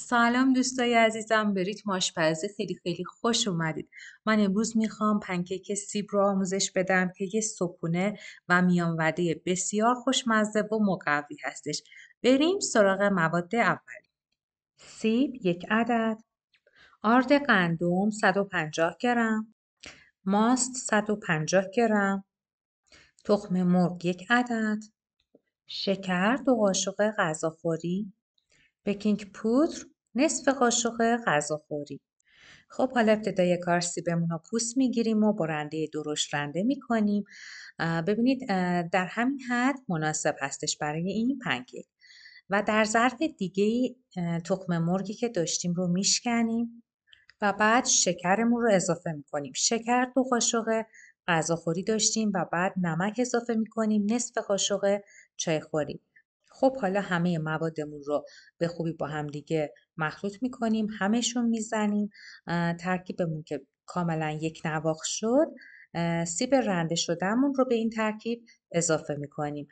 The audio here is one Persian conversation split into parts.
سلام دوستای عزیزم به ریتم آشپزی خیلی خیلی خوش اومدید من امروز میخوام پنکیک سیب رو آموزش بدم که یه صبحونه و میانوده بسیار خوشمزه و مقوی هستش بریم سراغ مواد اول سیب یک عدد آرد قندم 150 گرم ماست 150 گرم تخم مرغ یک عدد شکر دو قاشق غذاخوری بکینگ پودر نصف قاشق غذاخوری خب حالا ابتدای کار سیبمون رو پوست میگیریم و برنده درشت رنده میکنیم ببینید در همین حد مناسب هستش برای این پنکیک و در ظرف دیگه تخم مرگی که داشتیم رو میشکنیم و بعد شکرمون رو اضافه میکنیم شکر دو قاشق غذاخوری داشتیم و بعد نمک اضافه میکنیم نصف قاشق چایخوری خب حالا همه موادمون رو به خوبی با هم دیگه مخلوط میکنیم همشون میزنیم ترکیبمون که کاملا یک نواخ شد سیب رنده شدهمون رو به این ترکیب اضافه میکنیم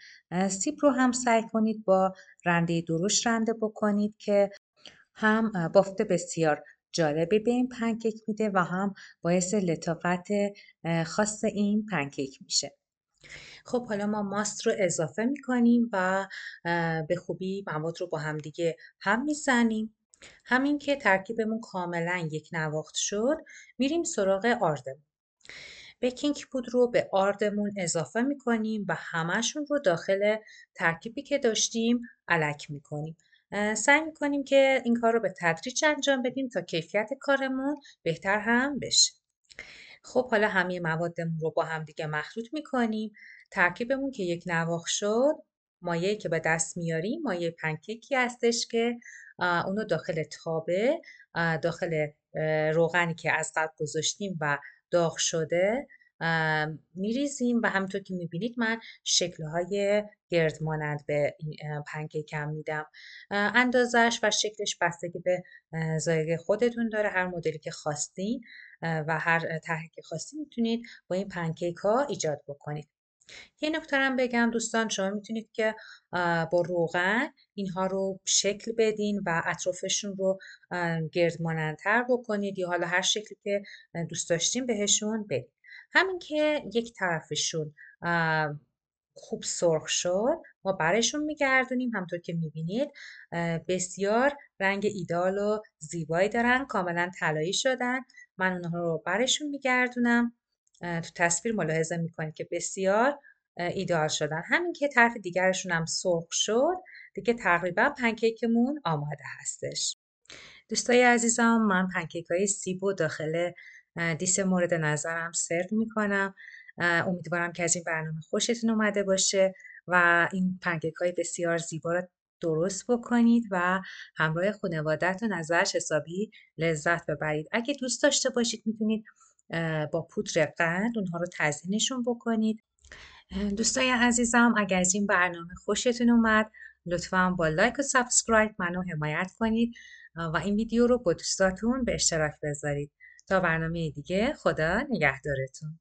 سیب رو هم سعی کنید با رنده دروش رنده بکنید که هم بافت بسیار جالبی به این پنکیک میده و هم باعث لطافت خاص این پنکیک میشه خب حالا ما ماست رو اضافه کنیم و به خوبی مواد رو با همدیگه هم میزنیم همین که ترکیبمون کاملا یک نواخت شد میریم سراغ آردمون بکینگ پودر رو به آردمون اضافه میکنیم و همهشون رو داخل ترکیبی که داشتیم علک میکنیم سعی کنیم که این کار رو به تدریج انجام بدیم تا کیفیت کارمون بهتر هم بشه خب حالا همه موادمون رو با همدیگه مخلوط میکنیم ترکیبمون که یک نواخ شد مایه که به دست میاریم مایه پنکیکی هستش که اونو داخل تابه داخل روغنی که از قبل گذاشتیم و داغ شده میریزیم و همطور که میبینید من شکلهای گرد مانند به پنکیکم میدم اندازش و شکلش بستگی به زایگه خودتون داره هر مدلی که خواستین و هر طرحی که خواستین میتونید با این پنکیک ها ایجاد بکنید یه نکترم بگم دوستان شما میتونید که با روغن اینها رو شکل بدین و اطرافشون رو گردمانندتر بکنید یا حالا هر شکلی که دوست داشتین بهشون بدین همین که یک طرفشون خوب سرخ شد ما برشون میگردونیم همطور که میبینید بسیار رنگ ایدال و زیبایی دارن کاملا طلایی شدن من اونها رو برشون میگردونم تو تصویر ملاحظه میکنید که بسیار ایدال شدن همین که طرف دیگرشون هم سرخ شد دیگه تقریبا پنکیکمون آماده هستش دوستای عزیزم من پنکیک های سیب و داخل دیس مورد نظرم سرو میکنم امیدوارم که از این برنامه خوشتون اومده باشه و این پنکیک های بسیار زیبا را درست بکنید و همراه خانوادت و نظرش حسابی لذت ببرید اگه دوست داشته باشید میتونید با پودر قند اونها رو تزینشون بکنید دوستای عزیزم اگر از این برنامه خوشتون اومد لطفا با لایک و سابسکرایب منو حمایت کنید و این ویدیو رو با دوستاتون به اشتراک بذارید تا برنامه دیگه خدا نگهدارتون